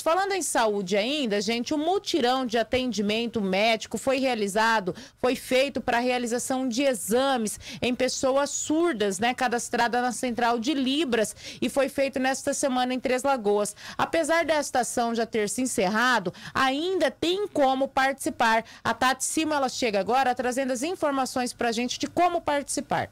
Falando em saúde ainda, gente, o um mutirão de atendimento médico foi realizado, foi feito para a realização de exames em pessoas surdas, né, cadastrada na central de Libras e foi feito nesta semana em Três Lagoas. Apesar desta ação já ter se encerrado, ainda tem como participar. A Tati Sima, ela chega agora trazendo as informações para a gente de como participar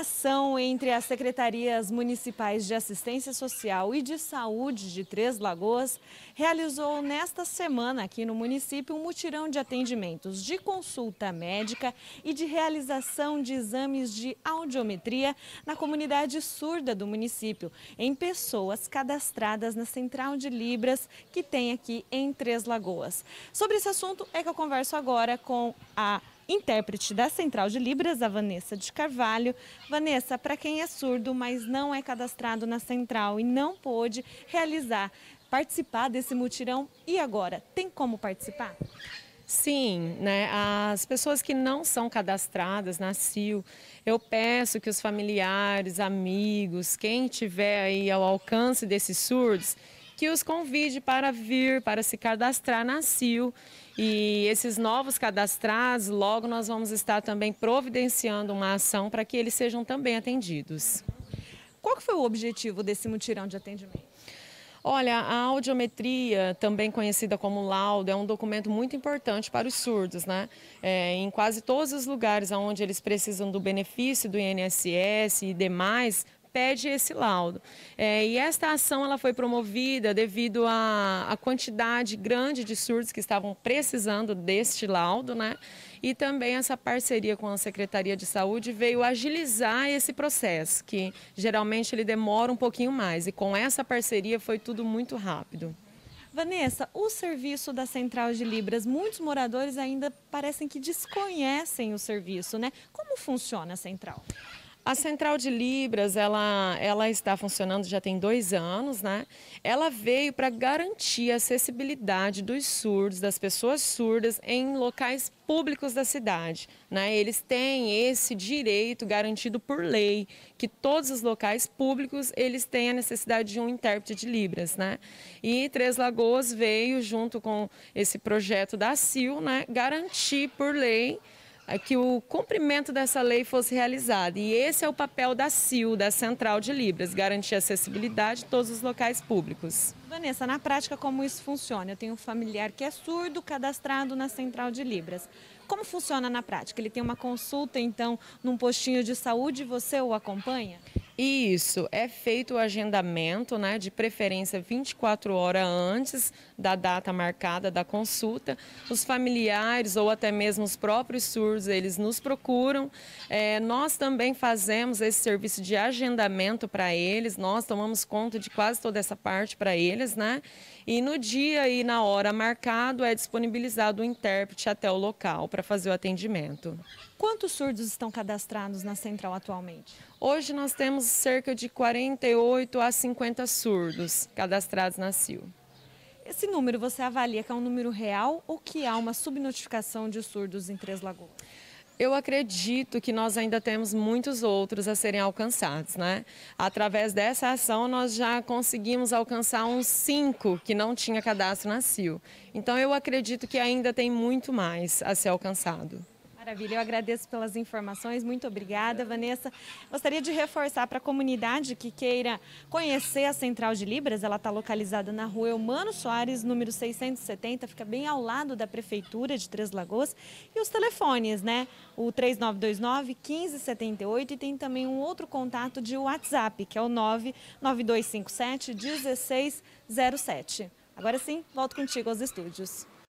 ação entre as secretarias municipais de assistência social e de saúde de Três Lagoas realizou nesta semana aqui no município um mutirão de atendimentos de consulta médica e de realização de exames de audiometria na comunidade surda do município, em pessoas cadastradas na Central de Libras que tem aqui em Três Lagoas. Sobre esse assunto é que eu converso agora com a intérprete da Central de Libras, a Vanessa de Carvalho. Vanessa, para quem é surdo, mas não é cadastrado na Central e não pôde realizar, participar desse mutirão, e agora? Tem como participar? Sim, né? As pessoas que não são cadastradas na CIL, eu peço que os familiares, amigos, quem tiver aí ao alcance desses surdos, que os convide para vir, para se cadastrar na CIL. E esses novos cadastrados, logo nós vamos estar também providenciando uma ação para que eles sejam também atendidos. Qual foi o objetivo desse mutirão de atendimento? Olha, a audiometria, também conhecida como laudo, é um documento muito importante para os surdos, né? É, em quase todos os lugares onde eles precisam do benefício do INSS e demais pede esse laudo. É, e esta ação ela foi promovida devido à quantidade grande de surdos que estavam precisando deste laudo, né? E também essa parceria com a Secretaria de Saúde veio agilizar esse processo, que geralmente ele demora um pouquinho mais. E com essa parceria foi tudo muito rápido. Vanessa, o serviço da Central de Libras, muitos moradores ainda parecem que desconhecem o serviço, né? Como funciona a Central? A central de Libras, ela, ela está funcionando já tem dois anos, né? Ela veio para garantir a acessibilidade dos surdos, das pessoas surdas em locais públicos da cidade, né? Eles têm esse direito garantido por lei, que todos os locais públicos, eles têm a necessidade de um intérprete de Libras, né? E Três Lagoas veio, junto com esse projeto da CIL, né? Garantir por lei é que o cumprimento dessa lei fosse realizado. E esse é o papel da CIL, da Central de Libras, garantir acessibilidade em todos os locais públicos. Vanessa, na prática, como isso funciona? Eu tenho um familiar que é surdo, cadastrado na Central de Libras. Como funciona na prática? Ele tem uma consulta, então, num postinho de saúde e você o acompanha? Isso, é feito o agendamento, né, de preferência 24 horas antes da data marcada da consulta. Os familiares ou até mesmo os próprios surdos, eles nos procuram. É, nós também fazemos esse serviço de agendamento para eles, nós tomamos conta de quase toda essa parte para eles, né? E no dia e na hora marcado é disponibilizado o intérprete até o local para fazer o atendimento. Quantos surdos estão cadastrados na central atualmente? Hoje nós temos cerca de 48 a 50 surdos cadastrados na CIL. Esse número você avalia que é um número real ou que há uma subnotificação de surdos em Três Lagoas? Eu acredito que nós ainda temos muitos outros a serem alcançados, né? Através dessa ação, nós já conseguimos alcançar uns cinco que não tinha cadastro na CIL. Então, eu acredito que ainda tem muito mais a ser alcançado. Maravilha, eu agradeço pelas informações, muito obrigada, Vanessa. Gostaria de reforçar para a comunidade que queira conhecer a Central de Libras, ela está localizada na rua Eumano Soares, número 670, fica bem ao lado da Prefeitura de Três Lagoas. E os telefones, né? O 3929-1578 e tem também um outro contato de WhatsApp, que é o 99257-1607. Agora sim, volto contigo aos estúdios.